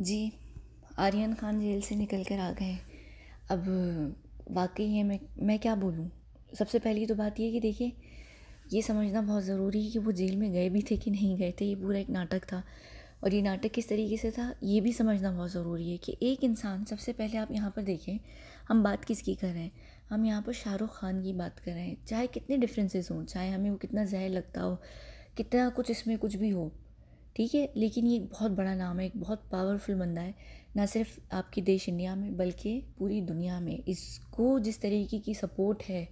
जी Aryan Khan jail से निकल कर आ गए अब वाकई है मैं मैं क्या बोलूँ सबसे पहली तो बात ये कि देखिए ये समझना बहुत ज़रूरी है कि वो जेल में गए भी थे कि नहीं गए थे ये पूरा एक नाटक था और ये नाटक किस तरीके से था ये भी समझना बहुत ज़रूरी है कि एक इंसान सबसे पहले आप यहाँ पर देखें हम बात किसकी कर रहे हैं हम यहाँ पर शाहरुख खान की बात कर रहे हैं चाहे कितने डिफरेंसेस हों चाहे हमें वो कितना जहर लगता हो कितना कुछ इसमें कुछ भी हो ठीक है लेकिन ये एक बहुत बड़ा नाम है एक बहुत पावरफुल बंदा है ना सिर्फ आपके देश इंडिया में बल्कि पूरी दुनिया में इसको जिस तरीके की सपोर्ट है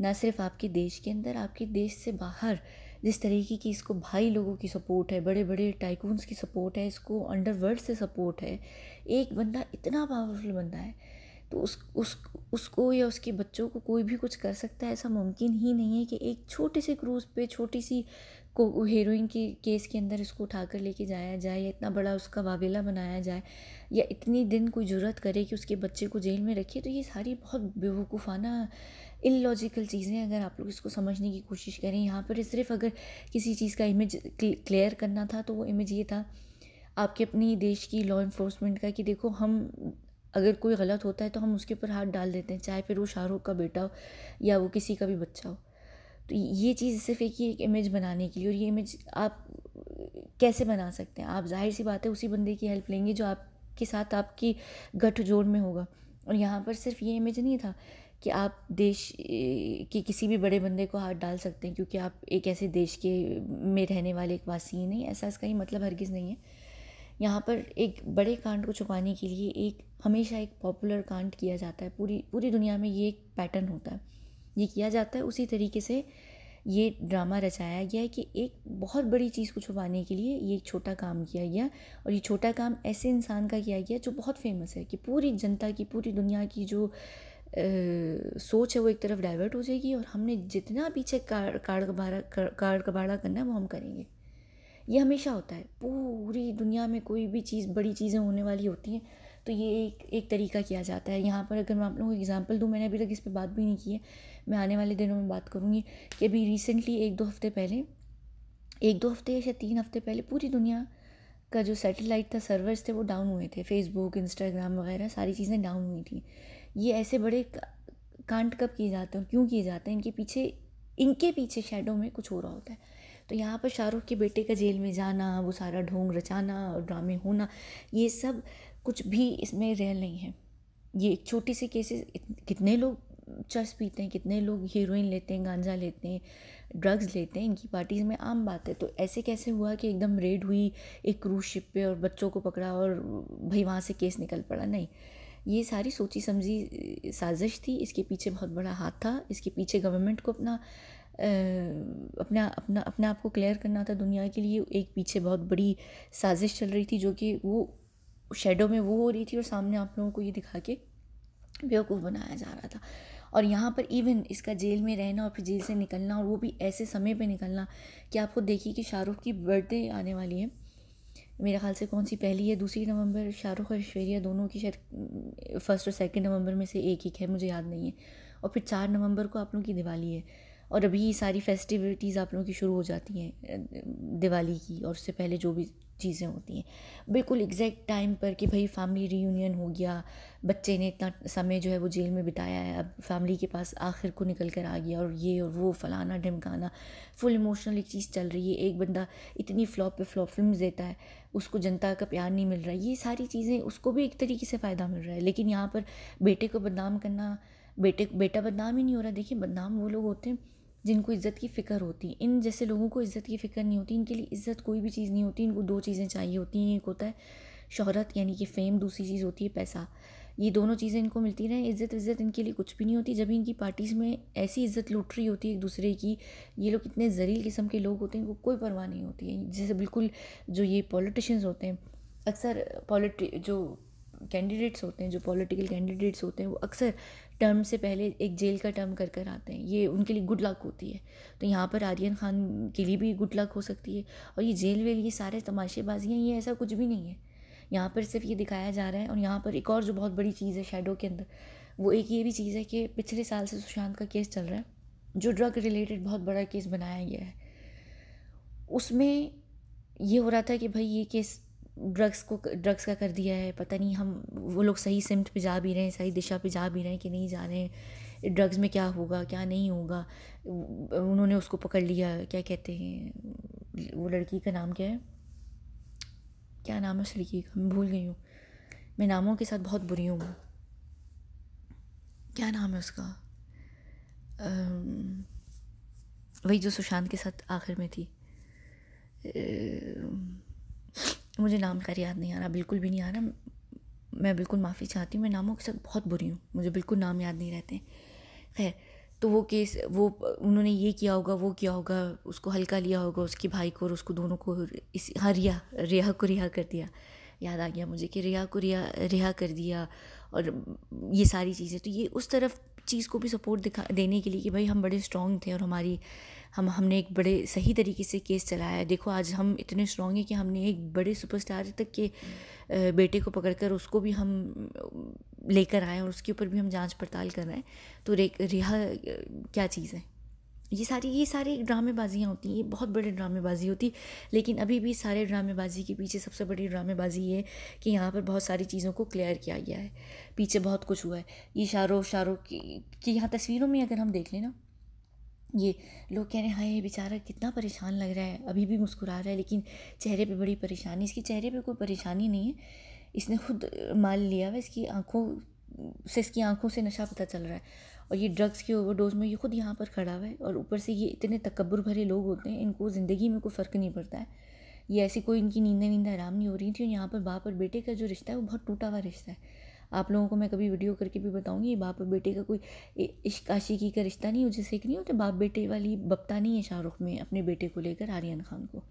ना सिर्फ आपके देश के अंदर आपके देश से बाहर जिस तरीके की इसको भाई लोगों की सपोर्ट है बड़े बड़े टाइकून्स की सपोर्ट है इसको अंडरवर्ल्ड से सपोर्ट है एक बंदा इतना पावरफुल बंदा है तो उस उस उसको या उसके बच्चों को कोई भी कुछ कर सकता है ऐसा मुमकिन ही नहीं है कि एक छोटे से क्रूज़ पे छोटी सी को हीरोइन की केस के अंदर इसको उठा कर लेके जाया जाए या इतना बड़ा उसका वावेला बनाया जाए या इतनी दिन कोई जरूरत करे कि उसके बच्चे को जेल में रखे तो ये सारी बहुत बेवकूफ़ाना इलॉजिकल चीज़ें अगर आप लोग इसको समझने की कोशिश करें यहाँ पर सिर्फ अगर किसी चीज़ का इमेज क्लियर करना था तो वो इमेज ये था आपके अपनी देश की लॉ इन्फोर्समेंट का कि देखो हम अगर कोई गलत होता है तो हम उसके ऊपर हाथ डाल देते हैं चाहे फिर वो शाहरुख का बेटा हो या वो किसी का भी बच्चा हो तो ये चीज़ सिर्फ एक ही एक इमेज बनाने के लिए और ये इमेज आप कैसे बना सकते हैं आप जाहिर सी बात है उसी बंदे की हेल्प लेंगे जो आपके साथ आपकी गठजोड़ में होगा और यहाँ पर सिर्फ ये इमेज नहीं था कि आप देश के किसी भी बड़े बंदे को हाथ डाल सकते हैं क्योंकि आप एक ऐसे देश के में रहने वाले एक वासी नहीं ऐसा इसका ही मतलब हरगिज़ नहीं है यहाँ पर एक बड़े कांड को छुपाने के लिए एक हमेशा एक पॉपुलर कांड किया जाता है पूरी पूरी दुनिया में ये एक पैटर्न होता है ये किया जाता है उसी तरीके से ये ड्रामा रचाया गया है कि एक बहुत बड़ी चीज़ को छुपाने के लिए ये एक छोटा काम किया गया और ये छोटा काम ऐसे इंसान का किया गया जो बहुत फेमस है कि पूरी जनता की पूरी दुनिया की जो आ, सोच है वो एक तरफ डाइवर्ट हो जाएगी और हमने जितना पीछे कार कार कबाड़ा कार कबाड़ा करना है वो हम करेंगे ये हमेशा होता है पूरी दुनिया में कोई भी चीज़ बड़ी चीज़ें होने वाली होती हैं तो ये एक एक तरीका किया जाता है यहाँ पर अगर मैं आप लोगों को एग्ज़ाम्पल दूँ मैंने अभी तक इस पर बात भी नहीं की है मैं आने वाले दिनों में बात करूँगी कि अभी रिसेंटली एक दो हफ्ते पहले एक दो हफ्ते या तीन हफ्ते पहले पूरी दुनिया का जो सैटेलाइट था सर्वर्स थे वो डाउन हुए थे फेसबुक इंस्टाग्राम वगैरह सारी चीज़ें डाउन हुई थी ये ऐसे बड़े कांड कब किए जाते हैं क्यों किए जाते हैं इनके पीछे इनके पीछे शेडो में कुछ हो रहा होता है तो यहाँ पर शाहरुख के बेटे का जेल में जाना वो सारा ढोंग रचाना और ड्रामे होना ये सब कुछ भी इसमें रियल नहीं है ये एक छोटी सी केसेस कितने लोग चस पीते हैं कितने लोग हीरोइन लेते हैं गांजा लेते हैं ड्रग्स लेते हैं इनकी पार्टीज़ में आम बात है तो ऐसे कैसे हुआ कि एकदम रेड हुई एक क्रूज शिप पे और बच्चों को पकड़ा और भाई वहाँ से केस निकल पड़ा नहीं ये सारी सोची समझी साजिश थी इसके पीछे बहुत बड़ा हाथ था इसके पीछे गवर्नमेंट को अपना अपना अपना अपने आप को क्लियर करना था दुनिया के लिए एक पीछे बहुत बड़ी साजिश चल रही थी जो कि वो शेडो में वो हो रही थी और सामने आप लोगों को ये दिखा के बेवकूफ़ बनाया जा रहा था और यहाँ पर इवन इसका जेल में रहना और फिर जेल से निकलना और वो भी ऐसे समय पे निकलना कि आप खुद देखिए कि शाहरुख की बर्थडे आने वाली है मेरे ख्याल से कौन सी पहली है दूसरी नवंबर शाहरुख और ऐश्वर्या दोनों की शायद फर्स्ट और सेकेंड नवंबर में से एक ही है मुझे याद नहीं है और फिर चार नवंबर को आप लोगों की दिवाली है और अभी सारी फेस्टिविटीज़ आप लोगों की शुरू हो जाती हैं दिवाली की और उससे पहले जो भी चीज़ें होती हैं बिल्कुल एग्जैक्ट टाइम पर कि भाई फैमिली रीयूनियन हो गया बच्चे ने इतना समय जो है वो जेल में बिताया है अब फैमिली के पास आखिर को निकल कर आ गया और ये और वो फलाना ढमकाना फुल इमोशनल एक चीज़ चल रही है एक बंदा इतनी फ्लॉप पे फ्लॉप फिल्म देता है उसको जनता का प्यार नहीं मिल रहा ये सारी चीज़ें उसको भी एक तरीके से फ़ायदा मिल रहा है लेकिन यहाँ पर बेटे को बदनाम करना बेटे बेटा बदनाम ही नहीं हो रहा देखिए बदनाम वो लोग होते हैं जिनको इज़्ज़त की फ़िक्र होती इन जैसे लोगों को इज़्ज़त की फ़िक्र नहीं होती इनके लिए इज़्ज़त कोई भी चीज़ नहीं होती इनको दो चीज़ें चाहिए होती हैं एक होता है शहरत यानी कि फ़ेम दूसरी चीज़ होती है पैसा ये दोनों चीज़ें इनको मिलती रहें इज़्ज़त इज़्ज़त इनके लिए कुछ भी नहीं होती जब इनकी पार्टीज़ में ऐसी इज़्ज़त लूट रही होती है एक दूसरे की ये लोग इतने जरील किस्म के लोग होते हैं इनको कोई परवाह नहीं होती है जैसे बिल्कुल जो ये पॉलिटिशियंस होते हैं अक्सर पॉलिटि जो कैंडिडेट्स होते हैं जो पॉलिटिकल कैंडिडेट्स होते हैं वो अक्सर टर्म से पहले एक जेल का टर्म कर कर आते हैं ये उनके लिए गुड लक होती है तो यहाँ पर आर्यन खान के लिए भी गुड लक हो सकती है और ये जेल वेल ये सारे तमाशेबाजियाँ ये ऐसा कुछ भी नहीं है यहाँ पर सिर्फ ये दिखाया जा रहा है और यहाँ पर एक और जो बहुत बड़ी चीज़ है शेडो के अंदर वो एक ये भी चीज़ है कि पिछले साल से सुशांत का केस चल रहा है जो ड्रग रिलेटेड बहुत बड़ा केस बनाया गया है उसमें ये हो रहा था कि भाई ये केस ड्रग्स को ड्रग्स का कर दिया है पता नहीं हम वो लोग सही सिमट पे जा भी रहे हैं सही दिशा पे जा भी रहे हैं कि नहीं जा रहे हैं ड्रग्स में क्या होगा क्या नहीं होगा उन्होंने उसको पकड़ लिया क्या कहते हैं वो लड़की का नाम क्या है क्या नाम है उस लड़की का मैं भूल गई हूँ मैं नामों के साथ बहुत बुरी हूँ क्या नाम है उसका वही जो सुशांत के साथ आखिर में थी मुझे नाम खैर याद नहीं आ रहा बिल्कुल भी नहीं आ रहा मैं बिल्कुल माफ़ी चाहती हूँ मैं नामों के साथ बहुत बुरी हूँ मुझे बिल्कुल नाम याद नहीं रहते खैर तो वो केस वो उन्होंने ये किया होगा वो किया होगा उसको हल्का लिया होगा उसके भाई को और उसको दोनों को इस हाँ रिया रिहा को रिहा कर दिया याद आ गया मुझे कि रिहा को रिहा रिहा कर दिया और ये सारी चीज़ें तो ये उस तरफ चीज़ को भी सपोर्ट दिखा देने के लिए कि भाई हम बड़े स्ट्रॉन्ग थे और हमारी हम हमने एक बड़े सही तरीके से केस चलाया देखो आज हम इतने स्ट्रॉन्ग हैं कि हमने एक बड़े सुपरस्टार तक के बेटे को पकड़कर उसको भी हम लेकर आए और उसके ऊपर भी हम जांच पड़ताल कर रहे हैं तो रे रिहा क्या चीज़ है ये सारी ये सारी ड्रामेबाजियाँ होती हैं ये बहुत बड़ी ड्रामेबाजी होती लेकिन अभी भी सारे ड्रामेबाजी के पीछे सबसे बड़ी ड्रामेबाजी ये कि यहाँ पर बहुत सारी चीज़ों को क्लियर किया गया है पीछे बहुत कुछ हुआ है ये शाहरुख शाहरुख की, यहाँ तस्वीरों में अगर हम देख लें ना ये लोग कह रहे हैं हाँ ये बेचारा कितना परेशान लग रहा है अभी भी मुस्कुरा रहा है लेकिन चेहरे पे बड़ी परेशानी इसके चेहरे पे कोई परेशानी नहीं है इसने खुद मान लिया हुआ इसकी आँखों से इसकी आँखों से नशा पता चल रहा है और ये ड्रग्स की ओवरडोज में ये खुद यहाँ पर खड़ा हुआ है और ऊपर से ये इतने तकबर भरे लोग होते हैं इनको ज़िंदगी में कोई फ़र्क नहीं पड़ता है ये ऐसी कोई इनकी नींदें वींदें आराम नहीं हो रही थी और यहाँ पर बाप और बेटे का जो रिश्ता है वो बहुत टूटा हुआ रिश्ता है आप लोगों को मैं कभी वीडियो करके भी बताऊँगी बाप और बेटे का कोई इश्क आशिकी का रिश्ता नहीं हो जैसे एक नहीं होते बाप बेटे वाली बपता नहीं है शाहरुख में अपने बेटे को लेकर आर्यन खान को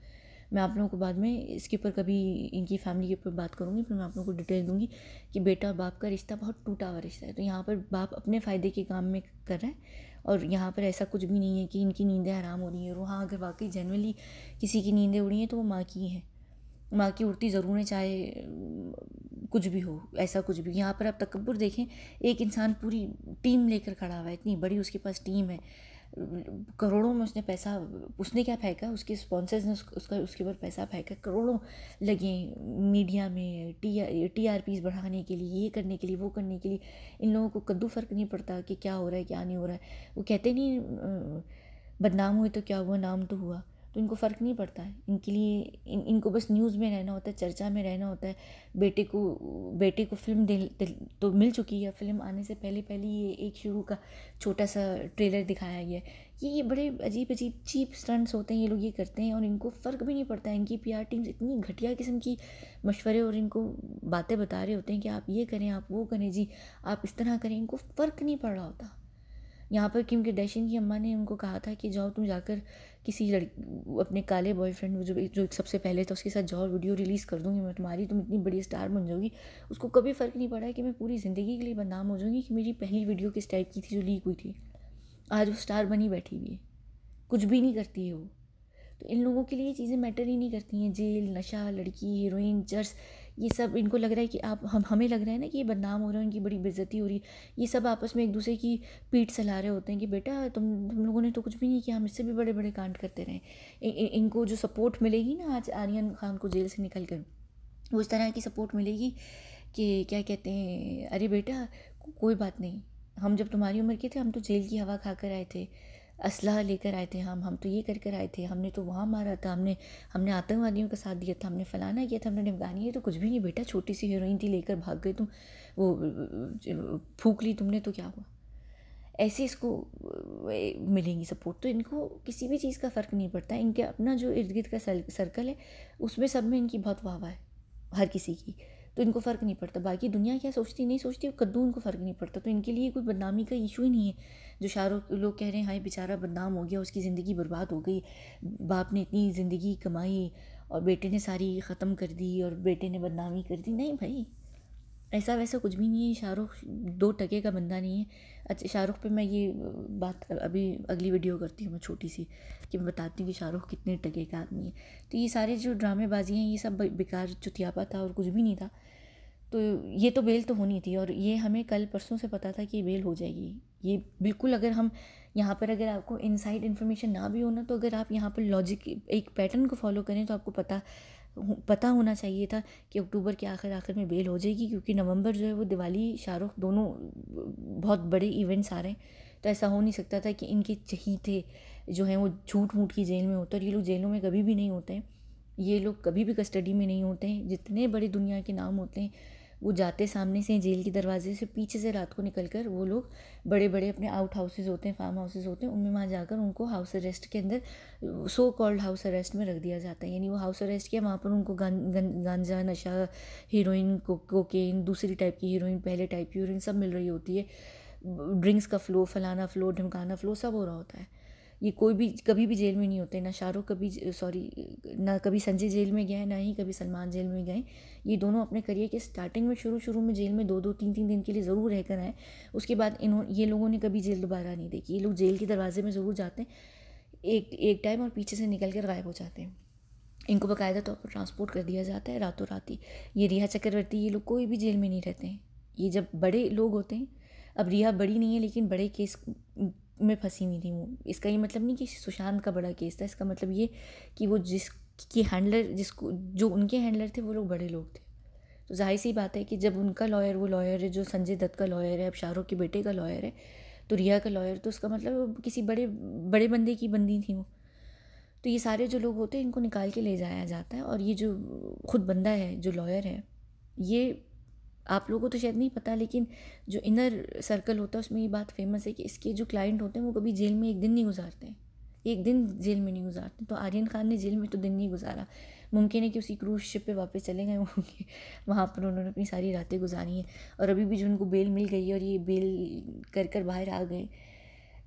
मैं आप लोगों को बाद में इसके ऊपर कभी इनकी फैमिली के ऊपर बात करूँगी फिर मैं आप लोगों को डिटेल दूँगी कि बेटा बाप का रिश्ता बहुत टूटा हुआ रिश्ता है तो यहाँ पर बाप अपने फ़ायदे के काम में कर रहा है और यहाँ पर ऐसा कुछ भी नहीं है कि इनकी नींदें आराम हो रही हैं और वहाँ अगर वाकई जनरली किसी की नींदें उड़ी हैं तो वो माँ की हैं माँ की उड़ती ज़रूर है चाहे कुछ भी हो ऐसा कुछ भी यहाँ पर आप तकबर देखें एक इंसान पूरी टीम लेकर खड़ा हुआ है इतनी बड़ी उसके पास टीम है करोड़ों में उसने पैसा उसने क्या फेंका उसके स्पॉन्सर्स ने उसका उसके ऊपर पैसा फेंका करोड़ों लगे मीडिया में टी टी आर पीज बढ़ाने के लिए ये करने के लिए वो करने के लिए इन लोगों को कद्दू फ़र्क नहीं पड़ता कि क्या हो रहा है क्या नहीं हो रहा है वो कहते नहीं बदनाम हुए तो क्या हुआ नाम तो हुआ तो इनको फ़र्क नहीं पड़ता है इनके लिए इन इनको बस न्यूज़ में रहना होता है चर्चा में रहना होता है बेटे को बेटे को फिल्म दिल, दिल तो मिल चुकी है फिल्म आने से पहले पहले ये एक शुरू का छोटा सा ट्रेलर दिखाया गया है ये ये बड़े अजीब अजीब चीप स्टंट्स होते हैं ये लोग ये करते हैं और इनको फ़र्क भी नहीं पड़ता है इनकी आर टीम्स इतनी घटिया किस्म की मशवरे और इनको बातें बता रहे होते हैं कि आप ये करें आप वो करें जी आप इस तरह करें इनको फ़र्क नहीं पड़ रहा होता यहाँ पर क्योंकि डैशिन की अम्मा ने उनको कहा था कि जाओ तुम जाकर किसी लड़की अपने काले बॉयफ्रेंड जो जो सबसे पहले था उसके साथ जाओ वीडियो रिलीज़ कर दूँगी मैं तुम्हारी तुम इतनी बड़ी स्टार बन जाओगी उसको कभी फ़र्क नहीं पड़ा कि मैं पूरी ज़िंदगी के लिए बदनाम हो जाऊँगी कि मेरी पहली वीडियो किस टाइप की थी जो लीक हुई थी आज वो स्टार बनी बैठी हुई है कुछ भी नहीं करती है वो तो इन लोगों के लिए चीज़ें मैटर ही नहीं करती हैं जेल नशा लड़की हीरोइन चर्स ये सब इनको लग रहा है कि आप हम हमें लग रहा है ना कि ये बदनाम हो रहे हैं उनकी बड़ी बेज़ती हो रही है ये सब आपस में एक दूसरे की पीठ सला रहे होते हैं कि बेटा तुम तुम लोगों ने तो कुछ भी नहीं किया हम इससे भी बड़े बड़े कांड करते रहें इ, इ, इनको जो सपोर्ट मिलेगी ना आज आर्यन खान को जेल से निकल कर वो इस तरह की सपोर्ट मिलेगी कि क्या कहते हैं अरे बेटा को, कोई बात नहीं हम जब तुम्हारी उम्र के थे हम तो जेल की हवा खा कर आए थे असलाह लेकर आए थे हम हम तो ये कर कर आए थे हमने तो वहाँ मारा था हमने हमने आतंकवादियों का साथ दिया था हमने फ़लाना किया था हमने अफगानी है तो कुछ भी नहीं बेटा छोटी सी हीरोइन थी लेकर भाग गए तुम वो फूक ली तुमने तो क्या हुआ ऐसे इसको मिलेंगी सपोर्ट तो इनको किसी भी चीज़ का फ़र्क नहीं पड़ता इनके अपना जो इर्द गिर्द का सर्कल है उसमें सब में इनकी बहुत वाह है हर किसी की तो इनको फ़र्क नहीं पड़ता बाकी दुनिया क्या सोचती नहीं सोचती कद्दू इनको फ़र्क नहीं पड़ता तो इनके लिए कोई बदनामी का इशू ही नहीं है जो शाहरुख लोग कह रहे हैं हाई बेचारा बदनाम हो गया उसकी ज़िंदगी बर्बाद हो गई बाप ने इतनी ज़िंदगी कमाई और बेटे ने सारी ख़त्म कर दी और बेटे ने बदनामी कर दी नहीं भाई ऐसा वैसा कुछ भी नहीं है शाहरुख दो टके का बंदा नहीं है अच्छा शाहरुख पे मैं ये बात अभी अगली वीडियो करती हूँ मैं छोटी सी कि मैं बताती हूँ कि शाहरुख कितने टके का आदमी है तो ये सारे जो ड्रामेबाजी हैं ये सब बेकार चुतियापा था और कुछ भी नहीं था तो ये तो बेल तो होनी थी और ये हमें कल परसों से पता था कि बेल हो जाएगी ये बिल्कुल अगर हम यहाँ पर अगर आपको इनसाइड इन्फॉर्मेशन ना भी होना तो अगर आप यहाँ पर लॉजिक एक पैटर्न को फॉलो करें तो आपको पता पता होना चाहिए था कि अक्टूबर के आखिर आखिर में बेल हो जाएगी क्योंकि नवंबर जो है वो दिवाली शाहरुख दोनों बहुत बड़े इवेंट्स आ रहे हैं तो ऐसा हो नहीं सकता था कि इनके चहीते जो हैं वो झूठ मूठ की जेल में होते और ये लोग जेलों में कभी भी नहीं होते हैं ये लोग कभी भी कस्टडी में नहीं होते हैं जितने बड़े दुनिया के नाम होते हैं वो जाते सामने से जेल के दरवाजे से पीछे से रात को निकल कर वो लोग बड़े बड़े अपने आउट हाउसेज होते हैं फार्म हाउसेज होते हैं उनमें वहाँ जाकर उनको हाउस अरेस्ट के अंदर सो कॉल्ड हाउस अरेस्ट में रख दिया जाता है यानी वो हाउस अरेस्ट किया वहाँ पर उनको गांजा नशा हीरोइन कोकेन दूसरी टाइप की हीरोइन पहले टाइप की हीरोइन सब मिल रही होती है ड्रिंक्स का फ्लो फलाना फ्लो ढमकाना फ्लो सब हो रहा होता है ये कोई भी कभी भी जेल में नहीं होते ना शाहरुख कभी सॉरी ना कभी संजय जेल में गया है ना ही कभी सलमान जेल में गए ये दोनों अपने करियर के स्टार्टिंग में शुरू शुरू में जेल में दो दो तीन तीन दिन के लिए ज़रूर रहकर आए उसके बाद इन्हों ये लोगों ने कभी जेल दोबारा नहीं देखी ये लोग जेल के दरवाजे में ज़रूर जाते हैं एक एक टाइम और पीछे से निकल कर गायब हो जाते हैं इनको बाकायदा तौर पर ट्रांसपोर्ट कर दिया जाता है रातों रात ही ये रिहा चक्रवर्ती ये लोग कोई भी जेल में नहीं रहते हैं ये जब बड़े लोग होते हैं अब रिहा बड़ी नहीं है लेकिन बड़े केस में फंसी हुई थी वो इसका ये मतलब नहीं कि सुशांत का बड़ा केस था इसका मतलब ये कि वो जिस की हैंडलर जिसको जो उनके हैंडलर थे वो लोग बड़े लोग थे तो जाहिर सी बात है कि जब उनका लॉयर वो लॉयर है जो संजय दत्त का लॉयर है अब शाहरुख के बेटे का लॉयर है तो रिया का लॉयर तो उसका मतलब किसी बड़े बड़े बंदे की बंदी थी वो तो ये सारे जो लोग होते हैं इनको निकाल के ले जाया जाता है और ये जो खुद बंदा है जो लॉयर है ये आप लोगों को तो शायद नहीं पता लेकिन जो इनर सर्कल होता है उसमें ये बात फेमस है कि इसके जो क्लाइंट होते हैं वो कभी जेल में एक दिन नहीं गुजारते हैं एक दिन जेल में नहीं गुजारते तो आर्यन खान ने जेल में तो दिन नहीं गुजारा मुमकिन है कि उसी क्रूज शिप पे वापस चले गए होंगे वहाँ पर उन्होंने अपनी सारी रातें गुजारी हैं और अभी भी जो उनको बेल मिल गई है और ये बेल कर कर बाहर आ गए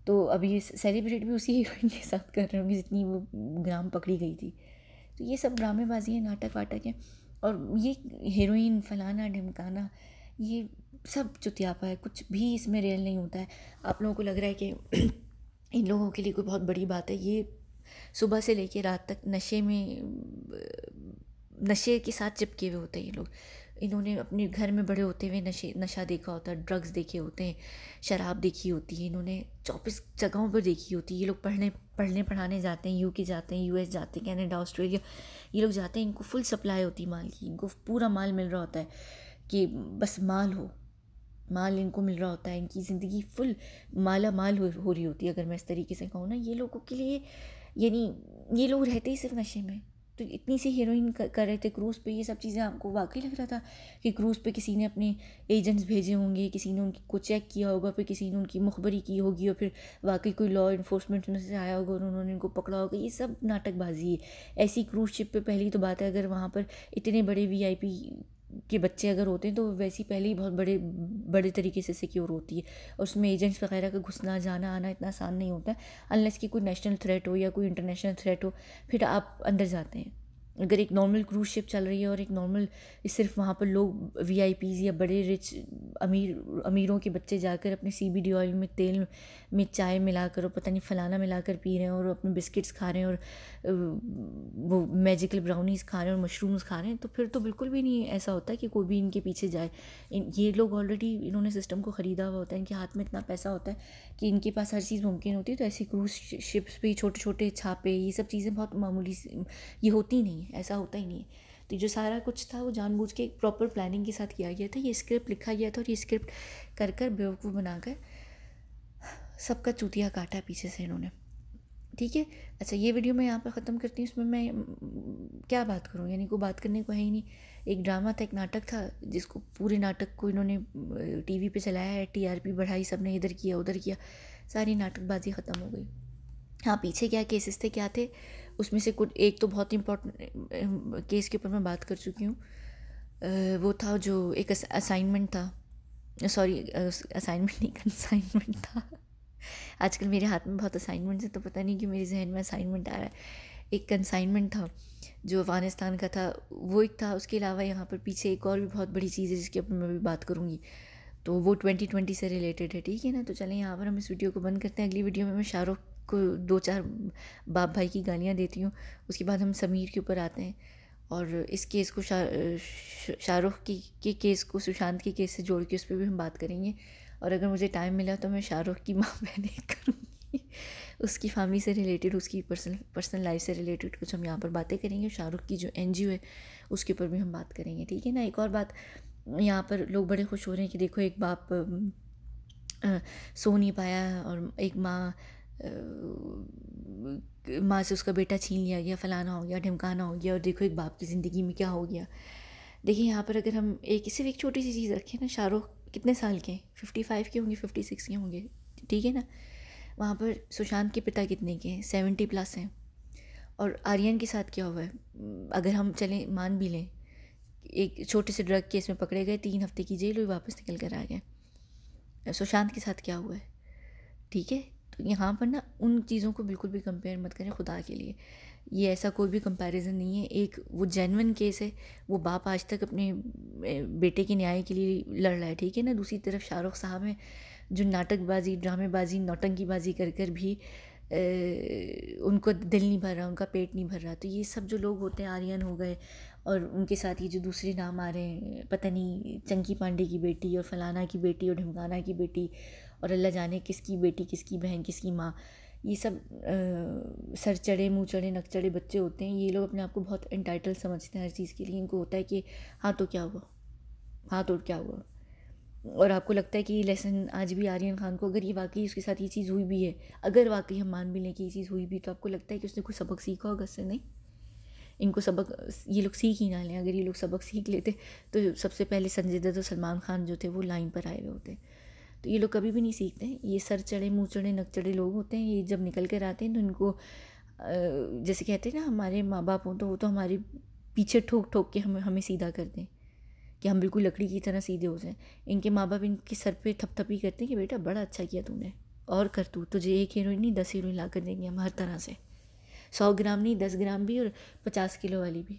तो अभी सेलिब्रेट भी उसी हीरोइन के साथ कर रहे होंगे जितनी वो ग्राम पकड़ी गई थी तो ये सब ड्रामेबाजी हैं नाटक वाटक हैं और ये हीरोइन फलाना ढिमकाना ये सब चुतियापा है कुछ भी इसमें रियल नहीं होता है आप लोगों को लग रहा है कि इन लोगों के लिए कोई बहुत बड़ी बात है ये सुबह से लेके रात तक नशे में नशे के साथ चिपके हुए होते हैं ये लोग इन्होंने अपने घर में बड़े होते हुए नशे नशा देखा होता है ड्रग्स देखे होते हैं शराब देखी होती है इन्होंने चौबीस जगहों पर देखी होती है ये लोग पढ़ने पढ़ने पढ़ाने जाते हैं यू के जाते हैं यूएस जाते हैं कैनेडा ऑस्ट्रेलिया ये लोग जाते हैं इनको फुल सप्लाई होती है माल की इनको पूरा माल मिल रहा होता है कि बस माल हो माल इनको मिल रहा होता है इनकी ज़िंदगी फुल माला माल हो, हो रही होती है अगर मैं इस तरीके से कहूँ ना ये लोगों के लिए यानी ये लोग रहते ही सिर्फ नशे में तो इतनी सी हीरोइन कर रहे थे क्रूज़ पे ये सब चीज़ें आपको वाकई लग रहा था कि क्रूज़ पे किसी ने अपने एजेंट्स भेजे होंगे किसी ने उनकी को चेक किया होगा फिर किसी ने उनकी मुखबरी की होगी और फिर वाकई कोई लॉ इन्फोर्समेंट में से आया होगा और उन्होंने उनको पकड़ा होगा ये सब नाटकबाजी है ऐसी क्रूज़ शिप पर पहली तो बात है अगर वहाँ पर इतने बड़े वी के बच्चे अगर होते हैं तो वैसी पहले ही बहुत बड़े बड़े तरीके से सिक्योर होती है और उसमें एजेंट्स वगैरह का घुसना जाना आना इतना आसान नहीं होता है अनलेस कि कोई नेशनल थ्रेट हो या कोई इंटरनेशनल थ्रेट हो फिर आप अंदर जाते हैं अगर एक नॉर्मल क्रूज शिप चल रही है और एक नॉर्मल सिर्फ वहाँ पर लोग वी या बड़े रिच अमीर अमीरों के बच्चे जाकर अपने सी बी ऑयल में तेल में चाय मिलाकर और पता नहीं फलाना मिलाकर पी रहे हैं और अपने बिस्किट्स खा रहे हैं और वो मैजिकल ब्राउनीज़ खा रहे हैं और मशरूम्स खा रहे हैं तो फिर तो बिल्कुल भी नहीं ऐसा होता कि कोई भी इनके पीछे जाए इन ये लोग ऑलरेडी इन्होंने सिस्टम को ख़रीदा हुआ होता है इनके हाथ में इतना पैसा होता है कि इनके पास हर चीज़ मुमकिन होती है तो ऐसी क्रूज शिप्स पर छोटे छोटे छापे ये सब चीज़ें बहुत मामूली ये होती नहीं नहीं है ऐसा होता ही नहीं है तो जो सारा कुछ था वो जानबूझ के एक प्रॉपर प्लानिंग के साथ किया गया था ये स्क्रिप्ट लिखा गया था और ये स्क्रिप्ट कर कर बेवकूफ़ बनाकर सबका चूतिया काटा पीछे से इन्होंने ठीक है अच्छा ये वीडियो मैं यहाँ पर ख़त्म करती हूँ इसमें मैं क्या बात करूँ यानी को बात करने को है ही नहीं एक ड्रामा था एक नाटक था जिसको पूरे नाटक को इन्होंने टीवी पे चलाया है टीआरपी बढ़ाई सब ने इधर किया उधर किया सारी नाटकबाजी ख़त्म हो गई हाँ पीछे क्या केसेस थे क्या थे उसमें से कुछ एक तो बहुत इम्पोर्टेंट केस के ऊपर मैं बात कर चुकी हूँ वो था जो एक असाइनमेंट था सॉरी असाइनमेंट नहीं कंसाइनमेंट था आजकल मेरे हाथ में बहुत असाइनमेंट्स हैं तो पता नहीं कि मेरे जहन में असाइनमेंट आ रहा है एक कंसाइनमेंट था जो अफ़गानिस्तान का था वो एक था उसके अलावा यहाँ पर पीछे एक और भी बहुत बड़ी चीज़ है जिसके ऊपर मैं भी बात करूँगी तो वो ट्वेंटी ट्वेंटी से रिलेटेड है ठीक है ना तो चलें यहाँ पर हम इस वीडियो को बंद करते हैं अगली वीडियो में मैं शाहरुख को दो चार बाप भाई की गालियाँ देती हूँ उसके बाद हम समीर के ऊपर आते हैं और इस केस को शा, शाहरुख की के केस को सुशांत के केस से जोड़ के उस पर भी हम बात करेंगे और अगर मुझे टाइम मिला तो मैं शाहरुख की माँ बहने करूँगी उसकी फैमिली से रिलेटेड उसकी पर्सनल पर्सनल लाइफ से रिलेटेड कुछ हम यहाँ पर बातें करेंगे शाहरुख की जो एन है उसके ऊपर भी हम बात करेंगे ठीक है ना एक और बात यहाँ पर लोग बड़े खुश हो रहे हैं कि देखो एक बाप आ, सो नहीं पाया और एक माँ माँ से उसका बेटा छीन लिया गया फलाना हो गया ढिमकाना हो गया और देखो एक बाप की ज़िंदगी में क्या हो गया देखिए यहाँ पर अगर हम एक सिर्फ एक छोटी सी चीज़ रखें ना शाहरुख कितने साल के हैं फिफ्टी फाइव के होंगे फिफ्टी सिक्स के होंगे ठीक है ना वहाँ पर सुशांत के पिता कितने के हैं सेवेंटी प्लस हैं और आर्यन के साथ क्या हुआ है अगर हम चलें मान भी लें एक छोटे से ड्रग केस में पकड़े गए तीन हफ्ते की जेल हुई वापस निकल कर आ गए सुशांत के साथ क्या हुआ है ठीक है यहाँ पर ना उन चीज़ों को बिल्कुल भी कंपेयर मत करें खुदा के लिए ये ऐसा कोई भी कंपैरिजन नहीं है एक वो जेनवन केस है वो बाप आज तक अपने बेटे के न्याय के लिए लड़ रहा है ठीक है ना दूसरी तरफ शाहरुख साहब हैं जो नाटकबाजी ड्रामेबाजी नौटंकीबाजी कर कर भी उनको दिल नहीं भर रहा उनका पेट नहीं भर रहा तो ये सब जो लोग होते हैं आर्यन हो गए और उनके साथ ये जो दूसरे नाम आ रहे हैं पता नहीं चंकी पांडे की बेटी और फलाना की बेटी और ढमकाना की बेटी और अल्लाह जाने किसकी बेटी किसकी बहन किसकी माँ ये सब आ, सर चढ़े मुँह चढ़े नक चढ़े बच्चे होते हैं ये लोग अपने आप को बहुत इंटाइटल समझते हैं हर चीज़ के लिए इनको होता है कि हाँ तो क्या हुआ हाँ तो क्या हुआ और आपको लगता है कि ये लेसन आज भी आर्यन खान को अगर ये वाकई उसके साथ ये चीज़ हुई भी है अगर वाकई हम मान भी लें कि ये चीज़ हुई भी तो आपको लगता है कि उसने कुछ सबक सीखा होगा इससे नहीं इनको सबक ये लोग सीख ही ना लें अगर ये लोग सबक सीख लेते तो सबसे पहले संजय दत्त और सलमान खान जो थे वो लाइन पर आए हुए होते तो ये लोग कभी भी नहीं सीखते हैं ये सर चढ़े मुँह चढ़े नक चढ़े लोग होते हैं ये जब निकल कर आते हैं तो इनको जैसे कहते हैं ना हमारे माँ बाप हों तो वो तो हमारे पीछे ठोक ठोक के हम हमें सीधा कर दें कि हम बिल्कुल लकड़ी की तरह सीधे हो जाएं इनके माँ बाप इनके सर पे थपथपी करते हैं कि बेटा बड़ा अच्छा किया तूने और कर तू तुझे एक हीरोइन नहीं दस हीरोइन ला कर देंगे हम हर तरह से सौ ग्राम नहीं दस ग्राम भी और पचास किलो वाली भी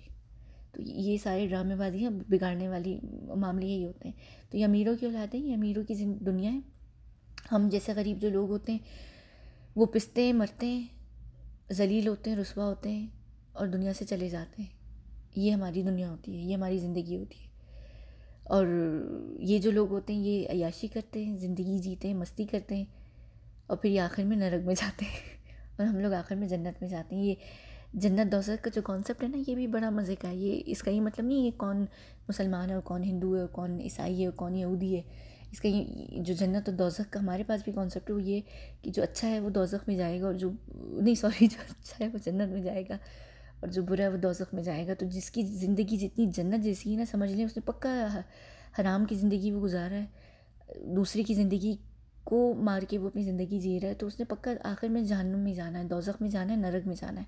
तो ये सारे ड्रामेबाजियाँ बिगाड़ने वाली मामले यही होते हैं तो ये अमीरों की औलाद हैं ये अमीरों की दुनिया है हम जैसे गरीब जो लोग होते हैं वो पिसते हैं मरते हैं जलील होते हैं रसवा होते हैं और दुनिया से चले जाते हैं ये हमारी दुनिया होती है ये हमारी ज़िंदगी होती है और ये जो लोग होते हैं ये अयाशी करते हैं ज़िंदगी जीते हैं मस्ती करते हैं और फिर ये आखिर में नरक में जाते हैं और हम लोग आखिर में जन्नत में जाते हैं ये जन्नत दौसत का जो कॉन्सेप्ट है ना ये भी बड़ा मज़े का है ये इसका ये मतलब नहीं ये कौन मुसलमान है और कौन हिंदू है और कौन ईसाई है और कौन यहूदी है इसका ये जो जन्नत और दौजक का हमारे पास भी कॉन्सेप्ट है वो ये कि जो अच्छा है वो दौजक में जाएगा और जो नहीं सॉरी जो अच्छा है वो जन्नत में जाएगा और जो बुरा है वो दौजक में जाएगा तो जिसकी ज़िंदगी जितनी जन्नत जैसी है ना समझ लें उसने पक्का हराम की ज़िंदगी वो गुजारा है दूसरे की ज़िंदगी को मार के वो अपनी ज़िंदगी जी रहा है तो उसने पक्का आखिर में जहनम में जाना है दोजख में जाना है नरक में जाना है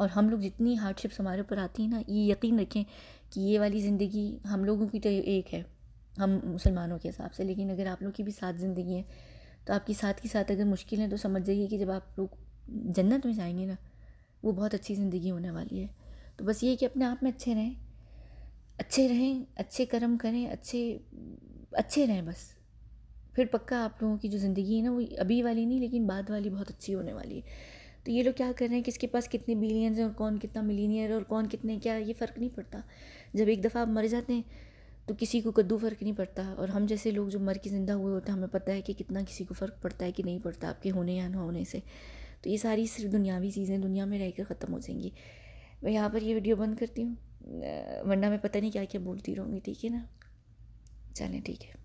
और हम लोग जितनी हार्डशिप्स हमारे ऊपर आती हैं ना ये यकीन रखें कि ये वाली ज़िंदगी हम लोगों की तो एक है हम मुसलमानों के हिसाब से लेकिन अगर आप लोग की भी साथ ज़िंदगी है तो आपकी साथ के साथ अगर मुश्किल है तो समझ जाइए कि जब आप लोग जन्नत में जाएंगे ना वो बहुत अच्छी ज़िंदगी होने वाली है तो बस ये कि अपने आप में अच्छे रहें अच्छे रहें अच्छे कर्म करें अच्छे अच्छे रहें बस फिर पक्का आप लोगों की जो ज़िंदगी है ना वो अभी वाली नहीं लेकिन बाद वाली बहुत अच्छी होने वाली है तो ये लोग क्या कर रहे हैं किसके पास कितने बिलियंस हैं और कौन कितना मिलीनियर और कौन कितने क्या ये फ़र्क नहीं पड़ता जब एक दफ़ा आप मर जाते हैं तो किसी को कद्दू फ़र्क नहीं पड़ता और हम जैसे लोग जो मर के ज़िंदा हुए होते हैं हमें पता है कि कितना किसी को फ़र्क पड़ता है कि नहीं पड़ता आपके होने या ना होने से तो ये सारी सिर्फ दुनियावी चीज़ें दुनिया में रह कर ख़त्म हो जाएंगी मैं यहाँ पर ये वीडियो बंद करती हूँ वरना मैं पता नहीं क्या क्या बोलती रहूँगी ठीक है ना चलें ठीक है